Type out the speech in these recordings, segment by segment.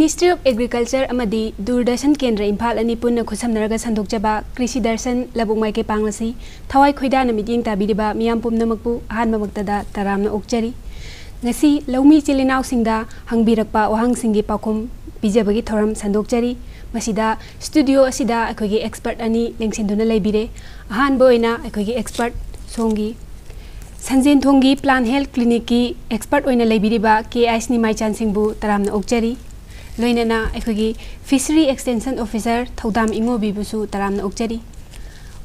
ministry of agriculture ꯑꯃꯗꯤ ꯗꯨꯔꯗꯔꯁꯟ ꯀꯦꯟꯗ꯭ꯔ ꯏꯝꯐꯥꯜ ꯑꯅꯤ ꯄꯨꯟꯅ ꯈꯨꯠꯁꯝꯅꯔꯒ ꯁꯟꯗꯣꯛꯆꯕ ꯀ꯭ꯔꯤꯁꯤ ꯗꯔꯁꯟ ꯂꯧꯕꯨꯛ ꯃꯥꯏꯀꯩ ꯄꯥꯡꯂꯁꯤ ꯊꯋꯥꯏ ꯈꯣꯏꯗꯥꯅ ꯃꯤꯠꯌꯦꯡ ꯇꯥꯕꯤꯔꯤꯕ ꯃꯤꯌꯥꯝ ꯄꯨꯝꯅꯃꯛꯄꯨ ꯑꯍꯥꯟꯕꯃꯛꯇꯗ ꯇꯔꯥꯝꯅ ꯑꯣꯛꯆꯔꯤ ꯉꯁꯤ ꯂꯧꯃꯤ ꯏꯆꯤꯜ ꯏꯅꯥꯎꯁꯤꯡꯗ ꯍꯪꯕꯤꯔꯛꯄ ꯋꯥꯍꯪꯁꯤꯡꯒꯤ ꯄꯥꯎꯈꯨꯝ ꯄꯤꯖꯕꯒꯤ ꯊꯧꯔꯝ ꯁꯟꯗꯣꯛꯆꯔꯤ ꯃꯁꯤꯗ ꯁ꯭ꯇꯨꯗꯤꯑꯣ ꯑꯁꯤꯗ ꯑꯩꯈꯣꯏꯒꯤ ꯑꯦꯛꯁꯄꯔꯠ ꯑꯅꯤ ꯂꯦꯡꯁꯤꯟꯗꯨꯅ ꯂꯩꯕꯤꯔꯦ ꯑꯍꯥꯟꯕ ꯑꯣꯏꯅ ꯑꯩꯈꯣꯏꯒꯤ ꯑꯦꯛꯁꯄꯔꯠ ꯁꯣꯝꯒꯤ ꯁꯟꯖꯦꯟꯊꯣꯡꯒꯤ ꯄ꯭ꯂꯥꯟ ꯍꯦꯜꯊ ꯀ꯭ꯂꯤꯅꯤꯛꯀꯤ ꯑꯦꯛꯁꯄꯔꯠ ꯑꯣꯏꯅ ꯂꯩꯕꯤꯔꯤꯕ ꯀꯦ ꯑꯥꯏ ꯁꯤꯅꯤꯃꯥꯏ ꯆꯥꯟꯁꯤꯡꯕꯨ ꯇꯔꯥꯝꯅ ꯑꯣꯛꯆꯔꯤ लोनना अखोगी फिशरी एक्सटेंशन ऑफिसर थौदाम इमोबीबुसु तराम उक्चरी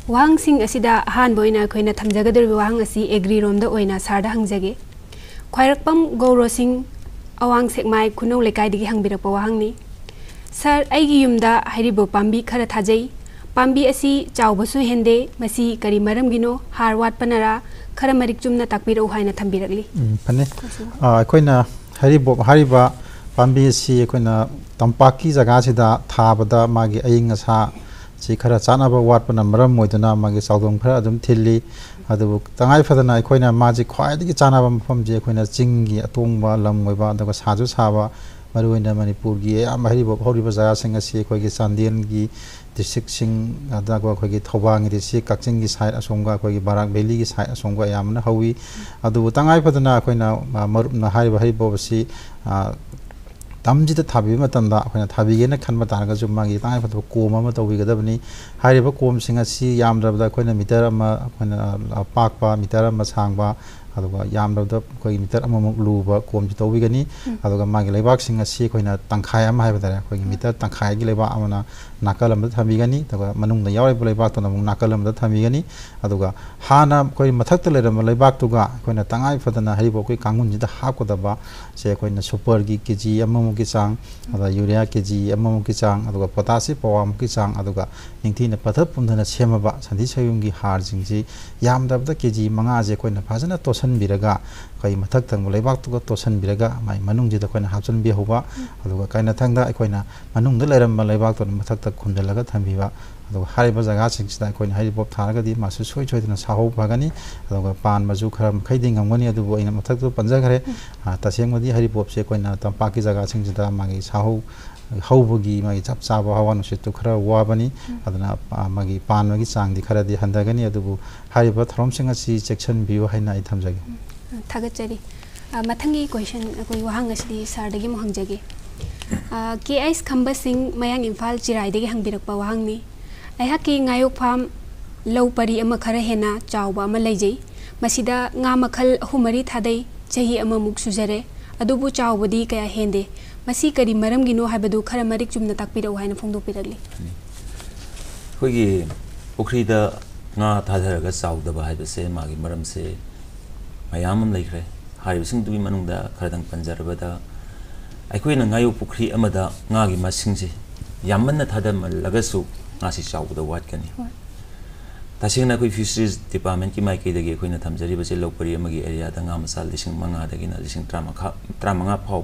वहां सिंह असिदा अहान वहां एग्री रोम द ओइना सारदा हंगजगे ख्वाइरकपम गौरो सिंह अवांग सेकमाय खुनौ लेकाइदिगि हंगबिरप वहांगनि सर अइगी युमदा हाइरिबो पाम्बी खरा थाजै हेंदे मसी करी मरमगिनो हार वाटपनरा खर मरी चुमना तक है थमबिरकलि ꯄꯥꯝꯕꯤ ꯑꯁꯤ ꯑꯩꯈꯣꯏꯅ ꯇꯝꯄꯥꯛꯀꯤ ꯖꯒꯥꯁꯤꯗ ꯊꯥꯕꯗ ꯃꯥꯒꯤ ꯑꯏꯪ ꯑꯁꯥ ꯁꯤ ꯈꯔ ꯆꯥꯅꯕ ꯋꯥꯠꯄꯅ ꯃꯔꯝ ꯑꯣꯏꯗꯨꯅ ꯃꯥꯒꯤ ꯆꯥꯎꯗꯣꯡ ꯈꯔ ꯑꯗꯨꯝ ꯊꯤꯜꯂꯤ ꯑꯗꯨꯕꯨ ꯇꯉꯥꯏ ꯐꯗꯅ ꯑꯩꯈꯣꯏꯅ ꯃꯥꯁꯤ ꯈ꯭ꯋꯥꯏꯗꯒꯤ ꯆꯥꯅꯕ ꯃꯐꯝꯁꯤ ꯑꯩꯈꯣꯏꯅ ꯆꯤꯡꯒꯤ ꯑꯇꯣꯡꯕ ꯂꯝ ꯑꯣꯏꯕ ꯑꯗꯨꯒ ꯁꯥꯁꯨ ꯁꯥꯕ ꯃꯔꯨꯑꯣꯏꯅ ꯃꯅꯤꯄꯨꯔꯒꯤ ꯑꯌꯥꯝꯕ ꯍꯩꯔꯤꯕ ꯍꯧꯔꯤꯕ ꯖꯒꯥꯁꯤꯡ ꯑꯁꯤ ꯑꯩꯈꯣꯏꯒꯤ ꯆꯥꯟꯗꯦꯜꯒꯤ ꯗꯤꯁꯇ꯭ꯔꯤꯛꯁꯤꯡ ꯑꯗꯨꯒ ꯑꯩꯈꯣꯏꯒꯤ ꯊꯧꯕꯥꯜꯒꯤ ꯗꯤꯁꯇ꯭ꯔꯤꯛ ꯀꯛꯆꯤꯡꯒꯤ ꯁꯥꯏꯠ ꯑꯁꯣꯝꯒ ꯑꯩꯈꯣꯏꯒꯤ ꯕꯔꯥꯛ ꯚꯦꯂꯤꯒꯤ ꯁꯥꯏꯠ ꯑꯁꯣꯝꯒ ꯑꯌꯥꯝꯕꯅ ꯍꯧꯋꯤ ꯑꯗꯨꯕꯨ ꯇꯉꯥꯏ ꯐꯗꯅ ꯑꯩꯈꯣꯏꯅ ꯃꯔꯨꯞꯅ ꯍꯥꯏꯔꯤꯕ ꯍꯩꯔꯤꯕꯣꯞ ꯑꯁꯤ ꯃꯇꯝꯁꯤꯗ ꯊꯥꯕꯤꯕ ꯃꯇꯝꯗ ꯑꯩꯈꯣꯏꯅ ꯊꯥꯕꯤꯒꯦꯅ ꯈꯟꯕ ꯇꯥꯔꯒꯁꯨ ꯃꯥꯒꯤ ꯇꯉꯥꯏꯐꯗꯕ ꯀꯣꯝ ꯑꯃ ꯇꯧꯕꯤꯒꯗꯕꯅꯤ ꯍꯥꯏꯔꯤꯕ ꯀꯣꯝꯁꯤꯡ ꯑꯁꯤ ꯌꯥꯝꯗ꯭ꯔꯕꯗ ꯑꯩꯈꯣꯏꯅ ꯃꯤꯇꯔ ꯑꯃ ꯑꯩꯈꯣꯏꯅ ꯄꯥꯛꯄ ꯃꯤꯇꯔ ꯑꯃ ꯁꯥꯡꯕ लूब कम से तौगनी मांगा तंखाई मीटर तंखाईगी नाकल थमीगनी नाकल थमीगनी हाँ अभी मथक्त लेरबाई तंगाई फदना कानून से हाकदब से अगर सुपर की के जी एम की चांग यूरी के जी एम की चांग पोटाश पवा की चांग पथ पुधन सेम सन्धी सयूंग हार जिंग केजी मंगा अगर फोस ꯇꯣꯠꯁꯤꯟꯕꯤꯔꯒ ꯑꯩꯈꯣꯏ ꯃꯊꯛ ꯊꯪꯕ ꯂꯩꯕꯥꯛꯇꯨꯒ ꯇꯣꯠꯁꯤꯟꯕꯤꯔꯒ ꯃꯥꯏ ꯃꯅꯨꯡꯁꯤꯗ ꯑꯩꯈꯣꯏꯅ ꯍꯥꯞꯆꯤꯟꯕꯤꯍꯧꯕ ꯑꯗꯨꯒ ꯀꯥꯏꯅꯊꯪꯗ ꯑꯩꯈꯣꯏꯅ ꯃꯅꯨꯡꯗ ꯂꯩꯔꯝꯕ ꯂꯩꯕꯥꯛꯇꯨꯅ ꯃꯊꯛꯇ ꯈꯨꯝꯖꯤꯜꯂꯒ ꯊꯝꯕꯤꯕ ꯑꯗꯨꯒ ꯍꯥꯏꯔꯤꯕ ꯖꯒꯥꯁꯤꯡꯁꯤꯗ ꯑꯩꯈꯣꯏꯅ ꯍꯩꯔꯤꯕꯣꯞ ꯊꯥꯔꯒꯗꯤ ꯃꯥꯁꯨ ꯁꯣꯏ ꯁꯣꯏꯗꯅ ꯁꯥꯍꯧ ꯐꯒꯅꯤ ꯑꯗꯨꯒ ꯄꯥꯟꯕꯁꯨ ꯈꯔ ꯃꯈꯩꯗꯤ ꯉꯝꯒꯅꯤ ꯑꯗꯨꯕꯨ ꯑꯩꯅ ꯃꯊꯛꯇ ꯄꯟꯖꯈ꯭ꯔꯦ ꯇꯁꯦꯡꯕꯗꯤ ꯍꯩꯔꯤꯕꯣꯞꯁꯦ ꯑꯩꯈꯣꯏꯅ ꯇꯝꯄꯥꯛꯀꯤ ꯖꯒꯥꯁꯤꯡꯁꯤꯗ ꯃꯥꯒꯤ ꯁꯥꯍꯧ चप चाब हवा तो खर वाबनी मे पानी चादी खरदी हंधगनी थोम से चेसन भी है थमजगे थगचरी मथंग क्वेश्चन वहां सरदी हंगजगे के आई खब सिंह मैं इम्फा चिराईदे हंगरप वहांगे नायोफाम लौपरी खर हेना चाब मखल अहूमरी थादे चही सुजरे अब चाबदी क्या हेंदे मसी करी मरम गिनो है बदो खर मरिक चुम नतक पीरा उहाई ने फंदो पीरा ले कोई ये पुखरी दा ना था था रगा साउ दा बाहे बसे मागी मरम से मायाम हम लेख रहे हारी बसिंग तुम्ही मनुंग दा खर दंग पंजर बदा ऐ कोई नंगायो पुखरी अमदा ना की मसिंग से यामन ना था दा मल लगा सु ना सी साउ दा वाट कनी तासिंग ना कोई फ्यूचरिस डिपार्टमेंट की माइके दगे कोई ना थम जरी बसे लोग परिया मगी एरिया दंगा मसाल लिसिंग मंगा दगे ना लिसिंग ट्रामा खा ट्रामा खा पाव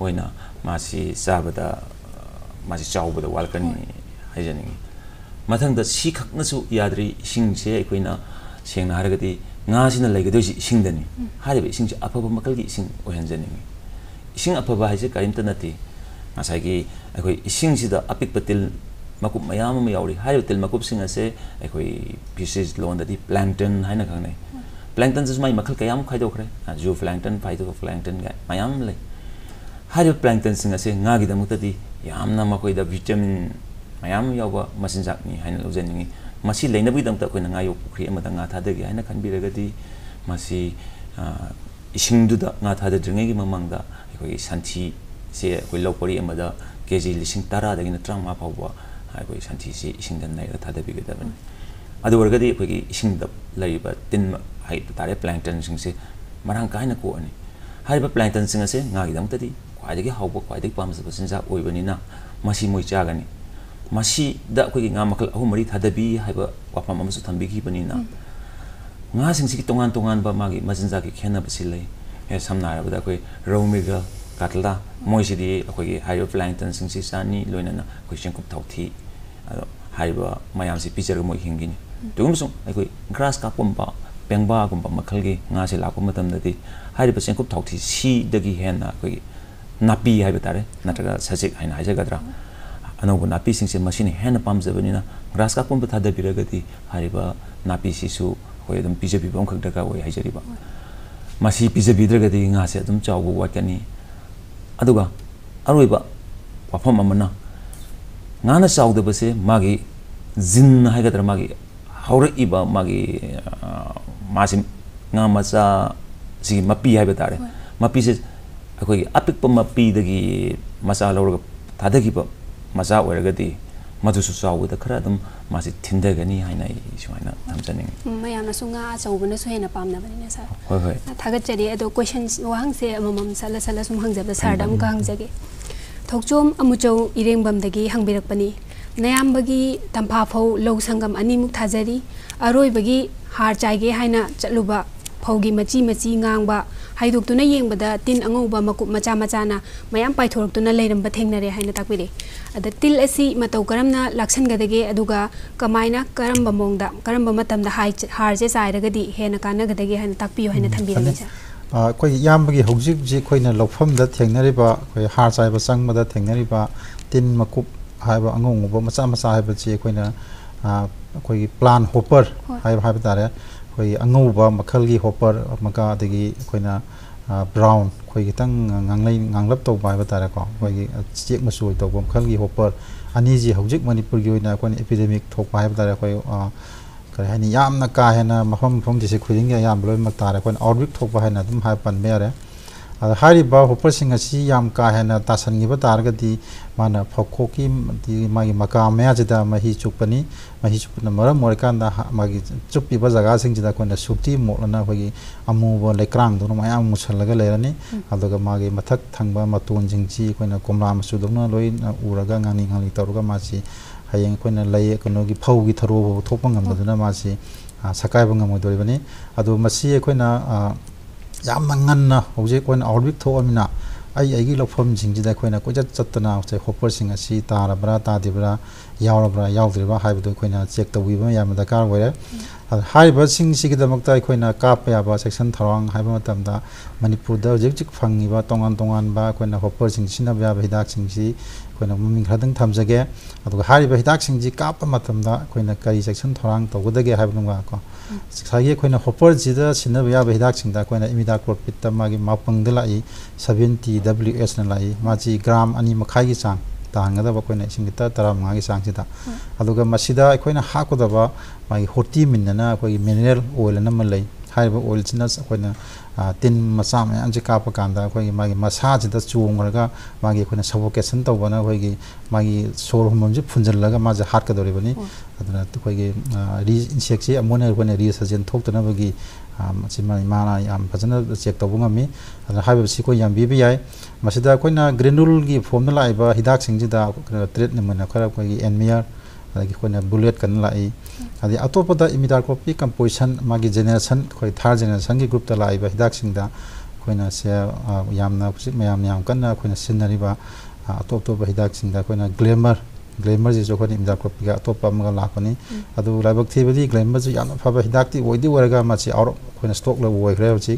ꯑꯣꯏꯅ ꯃꯥꯁꯤ ꯆꯥꯕꯗ ꯃꯥꯁꯤ ꯆꯥꯎꯕꯗ ꯋꯥꯠꯂꯛꯀꯅꯤ ꯍꯥꯏꯖꯅꯤꯡꯉꯤ ꯃꯊꯪꯗ ꯁꯤꯈꯛꯅꯁꯨ ꯌꯥꯗ꯭ꯔꯤ ꯏꯁꯤꯡꯁꯦ ꯑꯩꯈꯣꯏꯅ ꯁꯦꯡꯅ ꯍꯥꯏꯔꯒꯗꯤ ꯉꯥꯁꯤꯅ ꯂꯩꯒꯗꯣꯏꯁꯤ ꯏꯁꯤꯡꯗꯅꯤ ꯍꯥꯏꯔꯤꯕ ꯏꯁꯤꯡꯁꯦ ꯑꯐꯕ ꯃꯈꯜꯒꯤ ꯏꯁꯤꯡ ꯑꯣꯏꯍꯟꯖꯅꯤꯡꯉꯤ ꯏꯁꯤꯡ ꯑꯐꯕ ꯍꯥꯏꯁꯦ ꯀꯔꯤꯝꯇ ꯅꯠꯇꯦ ꯉꯁꯥꯏꯒꯤ ꯑꯩꯈꯣꯏ ꯏꯁꯤꯡꯁꯤꯗ ꯑꯄꯤꯛꯄ ꯇꯤꯜ ꯃꯀꯨꯞ ꯃꯌꯥꯝ ꯑꯃ ꯌꯥꯎꯔꯤ ꯍꯥꯏꯔꯤꯕ ꯇꯤꯜ ꯃꯀꯨꯞꯁꯤꯡ ꯑꯁꯦ ꯑꯩꯈꯣꯏ ꯐꯤꯁꯤꯁ ꯂꯣꯟꯗꯗꯤ ꯄ꯭ꯂꯥꯡꯇꯟ ꯍꯥꯏꯅ ꯈꯪꯅꯩ ꯄ꯭ꯂꯥꯡꯇꯟꯁꯤꯁꯨ ꯃꯥꯏ ꯃꯈꯜ ꯀꯌꯥꯝ ꯈꯥꯏꯗꯣꯛꯈ꯭ꯔꯦ ꯖꯨ ꯐ꯭ꯂꯥꯡꯇꯟ ꯐꯥꯏꯗꯣ ꯐ꯭ꯂꯥꯡꯇꯟ ꯀꯥꯏ ꯃꯌꯥꯝ ꯂꯩ Phytoplankton sing ase nga gida mukta di yam na makoi da vitamin mayam yawa masin jak ni hain lo zen ni masi leina bi dam ta koi na nga yo pukri ema da nga tha de gi hain kan bi rega di masi ising du da nga tha de jeng gi mamang da koi santi se koi lo pori ema da keji lising tara da gi na trang ma pa wa hai koi santi se ising dan na ga tha de bi ga da ban adu warga di koi ising da lai ba tin hai tare plankton sing se marang kai na ko ani haribat plankton singa se ngagi dam tadi kwa dake hau bok kwa dake pam sa pasin sa oi bani na masi moi chaga ni masi da kwa ki ngamakal ahu mari tada bi haibat kwa pam amasu bani na ngasing siki tongan tongan ba magi masin zaki kena basilai he sam nara bata kwa romi ga katla moi sidi kwa ki haribat plankton singa se sa ni loina na kwa shing kup tau ti haibat mayam si pijar ga moi hingini Dugum sung, ai kui grass ka pumpa, bengba gumba makal gi ngasi lakum ma tamda di hari pasi ngkup tauk ti si dagi hen na kui napi hai betare na taga sasik hai na hai saga dra ana gu napi sing sing masini hen na pam zaba ni na ngras ka kum betada bira gati hari ba napi si su kui adam pija bi bong kag daga wai hai jari ba masi pija bi dra gati ngasi adam chau gu wak yani aduga aru iba wafam ma mana ngana chau gu dabase magi zin na hai gadra magi haure iba magi ꯃꯥꯁꯤ ꯉꯥ ꯃꯆꯥ ꯁꯤꯒꯤ ꯃꯄꯤ ꯍꯥꯏꯕ ꯇꯥꯔꯦ ꯃꯄꯤꯁꯦ ꯑꯩꯈꯣꯏꯒꯤ ꯑꯄꯤꯛꯄ ꯃꯄꯤꯗꯒꯤ ꯃꯆꯥ ꯂꯧꯔꯒ ꯊꯥꯗꯈꯤꯕ ꯃꯆꯥ ꯑꯣꯏꯔꯒꯗꯤ ꯃꯗꯨꯁꯨ ꯆꯥꯎꯕꯗ ꯈꯔ ꯑꯗꯨꯝ ꯃꯥꯁꯤ ꯊꯤꯟꯊꯒꯅꯤ ꯍꯥꯏꯅ ꯑꯩ ꯁꯨꯃꯥꯏꯅ ꯊꯝꯖꯅꯤꯡꯉꯤ ꯃꯌꯥꯝꯅꯁꯨ ꯉꯥ ꯑꯆꯧꯕꯅꯁꯨ ꯍꯦꯟꯅ ꯄꯥꯝꯅꯕꯅꯤꯅ ꯁꯥꯔ ꯍꯣꯏ ꯍꯣꯏ ꯊꯥꯒꯠꯆꯔꯤ ꯑꯗꯣ ꯀꯣꯏꯁꯟ ꯋꯥꯍꯪꯁꯦ ꯑꯃꯃꯝ ꯁꯠꯂ ꯁꯠꯂ ꯁꯨꯝ ꯍꯪꯖꯕ ꯁꯥꯔꯗ ꯑꯃꯨꯛꯀ ꯍꯪꯖꯒꯦ ꯊꯧꯆꯣꯝ ꯑꯃꯨꯆꯧ ꯏꯔꯦꯡꯕꯝꯗꯒꯤ ꯍꯪꯕꯤꯔꯛꯄꯅꯤ ꯅꯌꯥꯝꯕꯒꯤ ꯇꯝꯐꯥꯐꯧ ꯂꯧ ꯁꯪꯒꯝ ꯑꯅꯤꯃꯨꯛ ꯊꯥꯖꯔꯤ ꯑꯔꯣꯏꯕꯒꯤ हार चाइगे हाइना चलुबा फौगी मची मची गांगबा हाइदोक्तुना येंगबदा तिन अंगौबा मकुप मचा मचाना मयाम पाइथोरक्तुना लेरमबा थेंगनरे अद तिल असी मतौ करमना कमाय अदुगा कमाइना करमबा मोंगदा करमबा मतमदा हाइ हारजे चाइरगदी है कानगदगे हाइना ताकपियो हाइना थंबिरमि ꯑꯩꯈꯣꯏ ꯏꯌꯥꯝꯕꯒꯤ ꯍꯧꯖꯤꯛ ꯍꯧꯖꯤꯛ ꯑꯩꯈꯣꯏꯅ ꯂꯧꯐꯝꯗ ꯊꯦꯡꯅꯔꯤꯕ ꯑꯩꯈꯣꯏ ꯍꯥꯔ ꯑꯩꯈꯣꯏꯒꯤ ꯄ꯭ꯂꯥꯟ ꯍꯣꯞꯄꯔ ꯍꯥꯏꯕ ꯍꯥꯏꯕ ꯇꯥꯔꯦ ꯑꯩꯈꯣꯏ ꯑꯉꯧꯕ ꯃꯈꯜꯒꯤ ꯍꯣꯞꯄꯔ ꯑꯃꯒ ꯑꯗꯒꯤ ꯑꯩꯈꯣꯏꯅ ꯕ꯭ꯔꯥꯎꯟ ꯑꯩꯈꯣꯏ ꯈꯤꯇꯪ ꯉꯥꯡꯂꯩ ꯉꯥꯡꯂꯞ ꯇꯧꯕ ꯍꯥꯏꯕ ꯇꯥꯔꯦꯀꯣ ꯑꯩꯈꯣꯏꯒꯤ ꯆꯦꯛ ꯃꯆꯨ ꯑꯣꯏ ꯇꯧꯕ ꯃꯈꯜꯒꯤ ꯍꯣꯞꯄꯔ ꯑꯅꯤꯁꯤ ꯍꯧꯖꯤꯛ ꯃꯅꯤꯄꯨꯔꯒꯤ ꯑꯣꯏꯅ ꯑꯩꯈꯣꯏꯅ ꯑꯦꯄꯤꯗꯦꯃꯤꯛ ꯊꯣꯛꯄ ꯍꯥꯏꯕ ꯇꯥꯔꯦ ꯑꯩꯈꯣꯏ ꯀꯔꯤ ꯍꯥꯏꯅꯤ ꯌꯥꯝꯅ ꯀꯥ ꯍꯦꯟꯅ ꯃꯐꯝ ꯃꯐꯝ ꯗꯤꯁꯇ꯭ꯔꯤꯛ ꯈꯨꯗꯤꯡꯒꯤ ꯑꯌꯥꯝꯕ ꯂꯣꯏꯅꯃꯛ ꯇꯥꯔꯦ ꯑꯩꯈꯣꯏꯅ ꯑꯥꯎꯠꯕ꯭ꯔꯤꯛ ꯊꯣꯛꯄ ꯍꯥꯏꯅ ꯑꯗꯨꯝ ꯍꯥꯏ ꯄꯟꯕ ꯌꯥꯔꯦ ꯑꯗ ꯍꯥꯏꯔꯤꯕ ꯍꯣꯄꯔꯁꯤꯡ ꯑꯁꯤ ꯌꯥꯝ ꯀꯥ ꯍꯦꯟꯅ ꯇꯥꯁꯟꯈꯤꯕ ꯇꯥꯔꯒꯗꯤ ꯃꯥꯅ ꯐꯧꯈꯣꯛꯀꯤ ꯃꯥꯒꯤ ꯃꯀꯥ ꯃꯌꯥꯁꯤꯗ ꯃꯍꯤ ꯆꯨꯞꯄꯅꯤ ꯃꯍꯤ ꯆꯨꯞꯄꯅ ꯃꯔꯝ ꯑꯣꯏꯔꯀꯥꯟꯗ ꯃꯥꯒꯤ ꯆꯨꯞꯄꯤꯕ ꯖꯒꯥꯁꯤꯡꯁꯤꯗ ꯑꯩꯈꯣꯏꯅ ꯁꯨꯛꯇꯤ ꯃꯣꯠꯂꯅ ꯑꯩꯈꯣꯏꯒꯤ ꯑꯃꯨꯕ ꯂꯩꯀ꯭ꯔꯥꯡꯗꯧꯅ ꯃꯌꯥꯝ ꯃꯨꯁꯜꯂꯒ ꯂꯩꯔꯅꯤ ꯑꯗꯨꯒ ꯃꯥꯒꯤ ꯃꯊꯛ ꯊꯪꯕ ꯃꯇꯣꯟꯁꯤꯡꯁꯤ ꯑꯩꯈꯣꯏꯅ ꯀꯣꯝꯂꯥ ꯃꯆꯨꯗꯧꯅ ꯂꯣꯏꯅ ꯎꯔꯒ ꯉꯥꯡꯂꯤ ꯉꯥꯡꯂꯤ ꯇꯧꯔꯒ ꯃꯥꯁꯤ ꯍꯌꯦꯡ ꯑꯩꯈꯣꯏꯅ ꯂꯩ ꯀꯩꯅꯣꯒꯤ ꯐꯧꯒꯤ ꯊꯔꯣꯐꯥꯎ ꯊꯣꯛꯄ ꯉꯝꯗꯗꯨꯅ ꯃꯥꯁꯤ ꯁꯛꯀꯥꯏꯕ ꯉꯝꯃꯣꯏꯗꯣꯔꯤꯕꯅꯤ ꯑꯗꯣ ꯃꯁꯤ ꯑꯩꯈꯣꯏꯅ yam mangan na hoje kon orbit tho amina ai ai gi lofom jing ji da khoina ko jat chatna se hopper singa si ta ra bra ta di bra yaw ra bra yaw di ba hai bu khoina check to wi ba yam da kar were ꯍꯥꯏꯔꯤꯕꯁꯤꯡꯁꯤꯒꯤꯗꯃꯛꯇ ꯑꯩꯈꯣꯏꯅ ꯀꯥꯞꯄ ꯌꯥꯕ section ꯊꯧꯔꯥꯡ ꯍꯥꯏꯕ ꯃꯇꯝꯗ ꯃꯅꯤꯄꯨꯔꯗ ꯍꯧꯖꯤꯛ ꯍꯧꯖꯤꯛ ꯐꯪꯉꯤꯕ ꯇꯣꯉꯥꯟ ꯇꯣꯉꯥꯟꯕ ꯑꯩꯈꯣꯏꯅ ꯍꯣꯞꯄꯔꯁꯤꯡ ꯁꯤꯖꯤꯟꯅꯕ ꯌꯥꯕ ꯍꯤꯗꯥꯛꯁꯤꯡꯁꯤ ꯑꯩꯈꯣꯏꯅ ꯃꯃꯤꯡ ꯈꯔꯗꯪ ꯊꯝꯖꯒꯦ ꯑꯗꯨꯒ ꯍꯥꯏꯔꯤꯕ ꯍꯤꯗꯥꯛꯁꯤꯡꯁꯤ ꯀꯥꯞꯄ ꯃꯇꯝꯗ ꯑꯩꯈꯣꯏꯅ ꯀꯔꯤ ꯆꯦꯛꯁꯤꯟ ꯊꯧꯔꯥꯡ ꯇꯧꯒꯗꯒꯦ ꯍꯥꯏꯕꯗꯨꯃꯀꯣ ꯉꯁꯥꯏꯒꯤ ꯑꯩꯈꯣꯏꯅ ꯍꯣꯞꯄꯔꯁꯤꯗ ꯁꯤꯖꯤꯟꯅꯕ ꯌꯥꯕ ꯍꯤꯗꯥꯛꯁꯤꯡꯗ ꯑꯩꯈꯣꯏꯅ ꯏꯃꯤꯗꯥꯀ꯭ꯂꯣꯄꯤꯠꯇ ꯃꯥꯒꯤ ꯃꯥꯄꯪꯗ ꯂꯥꯛꯏ ꯁꯚꯦꯟꯇꯤ ꯗꯕ꯭ꯂꯤꯎ ꯑꯦꯁꯅ ꯂꯥꯛꯏ ꯃꯥꯁꯤ ꯒ꯭ꯔꯥꯝ ꯑꯅꯤ ꯃꯈꯥꯏꯒꯤ ꯆꯥꯡ ತಾಗದ ತರಮಾ ಚಾ ಅದುದ ಹಾಕಿದ ಹೋಟಿ ಮಿನ್ನನ ಮಿನರಲ್ ಓಲ್ ಅನ ꯍꯥꯏꯔꯤꯕ ꯑꯣꯏꯜꯁꯤꯅ ꯑꯩꯈꯣꯏꯅ ꯇꯤꯟ ꯃꯆꯥ ꯃꯌꯥꯝꯁꯦ ꯀꯥꯞꯄ ꯀꯥꯟꯗ ꯑꯩꯈꯣꯏꯒꯤ ꯃꯥꯒꯤ ꯃꯁꯥꯁꯤꯗ ꯆꯣꯡꯈ꯭ꯔꯒ ꯃꯥꯒꯤ ꯑꯩꯈꯣꯏꯅ ꯁꯕꯣꯀꯦꯁꯟ ꯇꯧꯕꯅ ꯑꯩꯈꯣꯏꯒꯤ ꯃꯥꯒꯤ ꯁꯣꯔ ꯍꯣꯟꯐꯝꯁꯦ ꯐꯨꯟꯖꯜꯂꯒ ꯃꯥꯁꯦ ꯍꯥꯠꯀꯗꯧꯔꯤꯕꯅꯤ ꯑꯗꯨꯅ ꯑꯩꯈꯣꯏꯒꯤ ꯔꯤ ꯏꯟꯁꯦꯛꯁꯤ ꯑꯃꯨꯛꯅ ꯑꯩꯈꯣꯏꯅ ꯔꯤꯁꯔꯖꯦꯟ ꯊꯣꯛꯇꯅꯕꯒꯤ ꯃꯁꯤ ꯃꯥꯅ ꯌꯥꯝ ꯐꯖꯅ ꯆꯦꯛ ꯇꯧꯕ ꯉꯝꯃꯤ ꯑꯗꯨꯅ ꯍꯥꯏꯔꯤꯕꯁꯤ ꯑꯩꯈꯣꯏ ꯌꯥꯝꯕꯤꯕ ꯌꯥꯏ ꯃꯁꯤꯗ ꯑꯩꯈꯣꯏꯅ ꯒ꯭ꯔꯦꯅꯨꯜꯒꯤ ꯐꯣꯝꯗ ꯂꯥꯛꯏꯕ ꯍꯤꯗꯥꯛꯁꯤꯡꯁꯤꯗ ꯇ꯭ꯔꯤꯠꯃꯦꯟ ꯑꯣꯏꯅ ꯈꯔ ꯑꯩꯈꯣꯏꯒꯤ ꯑꯦꯟꯃꯤꯌꯔ अखोना बुलेट कन लाइ अतोपद कंपोजन कंपोजिशन जेनेरसन जेनरेशन अखोई थार जेनरेशन की ग्रुप लाइव हिदाकसिंग अखोना से यामना मयाम याम कन्ना ग्लैमर ग्लैमर से अखोना इमिडाकोपी का अतोप अमगा लाकोनी अदु ग्लैमर से यामना फाबा हिदाकती ओइदी वरगा आउट अखोना स्टॉक लो ओइखरे हची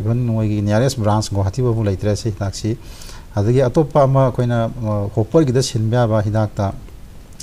इवन नोइगी नियरेस्ट ब्रांच गुवाहाटी बबु लाइत्रेसे हिदाकसी अखोना होपर गिदा सिनब्याबा हिदाकता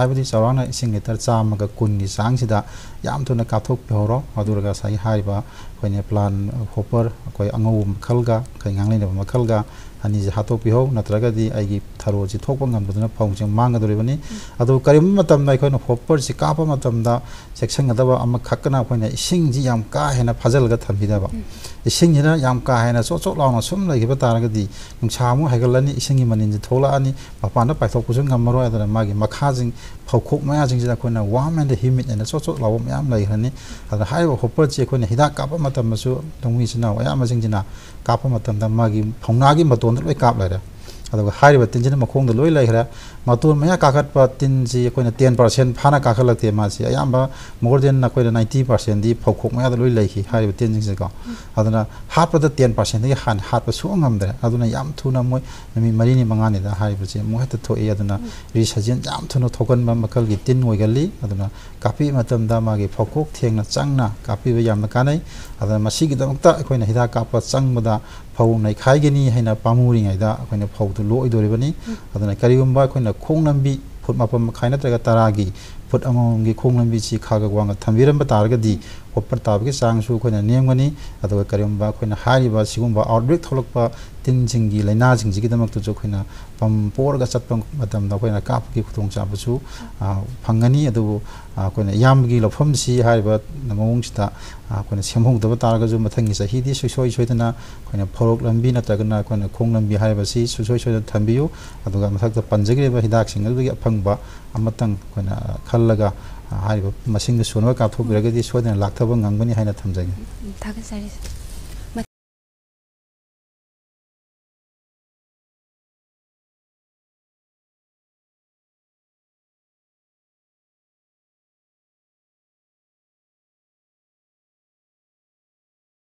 हाइबदी चौराना इसिंग लीटर चाम का कुन की चांगसीदा याम थुना काथोकपिहरो प्लान होपर अखोइ अंगौ मखलगा खै ngang अनि हातोपि हौ नत्रगदि अहिले थरोसि थोप गम्बदन फाउसे मागदोरबनि अदु करिम मतम अखोन होपर्सि काप मतम सेक्सनगदव अम खक्कना अखोन इसिंगजि याम का हेन फजलग थम्बिदव इसिंगजिना याम का हेन चो चो लाउन सुम लगिब तारगदि नुसामु हाइगलनि इसिंगि मनिनजि थोलानि मपाना पाइथोपुसु गमरो अदन मागि मखाजिं ꯐꯧꯈꯣꯛ ꯃꯌꯥꯁꯤꯡꯁꯤꯗ ꯑꯩꯈꯣꯏꯅ ꯋꯥꯝ ꯑꯦꯟꯗ ꯍꯤꯃꯤꯠ ꯑꯅ ꯆꯣꯠ ꯆꯣꯠ ꯂꯥꯎꯕ ꯃꯌꯥꯝ ꯂꯩꯈ꯭ꯔꯅꯤ ꯑꯗ ꯍꯥꯏꯔꯤꯕ ꯍꯣꯄꯔꯁꯤ ꯑꯩꯈꯣꯏꯅ ꯍꯤꯗꯥꯛ ꯀꯥꯞꯄ ꯃꯇꯝꯗꯁꯨ ꯇꯧꯃꯤꯁꯤꯅ ꯑꯌꯥꯝꯕꯁꯤꯡꯁꯤꯅ ꯀꯥꯞꯄ ꯃꯇꯝꯗ ꯃꯥꯒꯤ ꯐꯧꯅꯥꯒꯤ ꯃꯇꯣꯟ não lũy cộng rồi ꯑꯗꯨꯒ ꯍꯥꯏꯔꯤꯕ ꯇꯤꯟꯁꯤꯅ ꯃꯈꯣꯡꯗ ꯂꯣꯏ ꯂꯩꯈ꯭ꯔꯦ ꯃꯇꯣꯟ ꯃꯌꯥ ꯀꯥꯈꯠꯄ ꯇꯤꯟꯁꯤ ꯑꯩꯈꯣꯏꯅ ꯇꯦꯟ ꯄꯥꯔꯁꯦꯟ ꯐꯥꯅ ꯀꯥꯈꯠꯂꯛꯇꯦ ꯃꯥꯁꯤ ꯑꯌꯥꯝꯕ ꯃꯣꯔ ꯗꯦꯟ ꯑꯩꯈꯣꯏꯅ ꯅꯥꯏꯟꯇꯤ ꯄꯥꯔꯁꯦꯟꯗꯤ ꯐꯧꯈꯣꯛ ꯃꯌꯥꯗ ꯂꯣꯏ ꯂꯩꯈꯤ ꯍꯥꯏꯔꯤꯕ ꯇꯤꯟꯁꯤꯡꯁꯤꯀꯣ ꯑꯗꯨꯅ ꯍꯥꯠꯄꯗ ꯇꯦꯟ ꯄꯥꯔꯁꯦꯟꯗꯒꯤ ꯍꯥꯟꯅ ꯍꯥꯠꯄ ꯁꯨꯡ ꯉꯝꯗ꯭ꯔꯦ ꯑꯗꯨꯅ ꯌꯥꯝ ꯊꯨꯅ ꯃꯣꯏ ꯅꯨꯃꯤꯠ ꯃꯔꯤꯅꯤ ꯃꯉꯥꯅꯤꯗ ꯍꯥꯏꯔꯤꯕꯁꯤ ꯃꯣꯏ ꯍꯦꯛꯇ ꯊꯣꯛꯏ ꯑꯗꯨꯅ ꯔꯤꯁꯖꯦꯟ ꯌꯥꯝ ꯊꯨꯅ ꯊꯣꯛꯀꯟꯕ ꯃꯈꯜꯒꯤ ꯇꯤꯟ ꯑꯣꯏꯒꯜꯂꯤ ꯑꯗꯨꯅ ꯀꯥꯞꯄꯤ ꯃꯇꯝꯗ ꯃꯥꯒꯤ ꯐꯧꯈꯣꯛ ꯊꯦꯡꯅ ꯆꯪꯅ ꯀꯥꯞꯄꯤꯕ ꯌꯥꯝꯅ ꯀꯥꯟꯅꯩ ꯑꯗꯨꯅ ꯃꯁꯤꯒꯤꯗꯃꯛꯇ ꯑꯩꯈꯣꯏꯅ ꯍꯤꯗꯥꯛ ꯀꯥꯞꯄ ꯆꯪꯕꯗ ꯐꯧ ꯅꯩꯈꯥꯏꯒꯅꯤ ꯍꯥꯏꯅ ꯄꯥꯝꯃꯨꯔꯤꯉꯩꯗ ꯑꯩꯈꯣꯏꯅ ꯐꯧꯗꯨ ꯂꯣꯛꯑꯣꯏꯗꯣꯔꯤꯕꯅꯤ ꯑꯗꯨꯅ ꯀꯔꯤꯒꯨꯝꯕ ꯑꯩꯈꯣꯏꯅ ꯈꯣꯡ ꯅꯝꯕꯤ ꯐꯨꯠ ꯃꯥꯄꯟ ꯃꯈꯥꯏ ꯅꯠꯇ꯭ꯔꯒ ꯇꯔꯥꯒꯤ ꯐꯨꯠ ꯑꯃꯃꯝꯒꯤ ꯈꯣꯡ ꯂꯝꯕꯤꯁꯤ ꯈꯥꯒ ꯋꯥꯡꯒ ꯊꯝꯕꯤꯔꯝꯕ ꯇꯥꯔꯒꯗꯤ ꯑꯣꯄꯔ ꯇꯥꯕꯒꯤ ꯆꯥꯡꯁꯨ ꯑꯩꯈꯣꯏꯅ ꯅꯦꯝꯒꯅꯤ ꯑꯗꯨꯒ ꯀꯔꯤꯒꯨꯝꯕ ꯑꯩꯈꯣꯏꯅ ꯍꯥꯏꯔꯤꯕ ꯁꯤꯒꯨꯝꯕ ꯑꯥꯎꯠꯕ꯭ꯔꯦꯛ ꯊꯣꯛꯂꯛꯄ ꯇꯤꯟꯁꯤꯡꯒꯤ ꯂꯥꯏꯅꯥꯁꯤꯡꯁꯤꯒꯤꯗꯃꯛꯇꯁꯨ ꯑꯩꯈꯣꯏꯅ ꯄꯝ ꯄꯣꯔꯒ ꯆꯠꯄ ꯃꯇꯝꯗ ꯑꯩꯈꯣꯏꯅ ꯀꯥꯞꯄꯒꯤ ꯈꯨꯗꯣꯡꯆꯥꯕꯁꯨ ꯐꯪꯒꯅꯤ ꯑꯗꯨꯕꯨ ꯑꯩꯈꯣꯏꯅ ꯏꯌꯥꯝꯕꯒꯤ ꯂꯧꯐꯝꯁꯤ ꯍꯥꯏꯔꯤꯕ ꯃꯑꯣꯡꯁꯤꯗ ꯑꯩꯈꯣꯏꯅ ꯁꯦꯝꯍꯧꯗꯕ ꯇꯥꯔꯒꯁꯨ ꯃꯊꯪꯒꯤ ꯆꯍꯤꯗꯤ ꯁꯨꯡꯁꯣꯏ ꯁꯣꯏꯗꯅ ꯑꯩꯈꯣꯏꯅ ꯐꯣꯔꯣꯛ ꯂꯝꯕꯤ ꯅꯠꯇ꯭ꯔꯒꯅ ꯑꯩꯈꯣꯏꯅ ꯈꯣꯡ ꯂꯝꯕꯤ ꯍꯥꯏꯕꯁꯤ ꯁꯨꯡꯁꯣꯏ ꯁꯣꯏꯗꯅ ꯊꯝꯕꯤꯌꯨ ꯑꯗꯨꯒ ꯃꯊꯛꯇ ꯄꯟꯖꯈ꯭ꯔꯤꯕ ꯍꯤꯗꯥꯛꯁꯤꯡ ꯑꯗꯨꯗꯒꯤ ꯑꯐꯪꯕ ꯑꯃꯇꯪ ꯑꯩꯈꯣꯏꯅ ꯈꯜ ꯈꯜꯂꯒ ꯍꯥꯏꯔꯤꯕ ꯃꯁꯤꯡꯗ ꯁꯨꯅꯕ ꯀꯥꯞꯊꯣꯛꯄꯤꯔꯒꯗꯤ ꯁꯣꯏꯗꯅ ꯂꯥꯛꯊꯕ ꯉꯝꯒꯅꯤ ꯍꯥꯏꯅ ꯊꯝꯖꯒꯦ ꯊꯥꯒꯠꯆꯔꯤ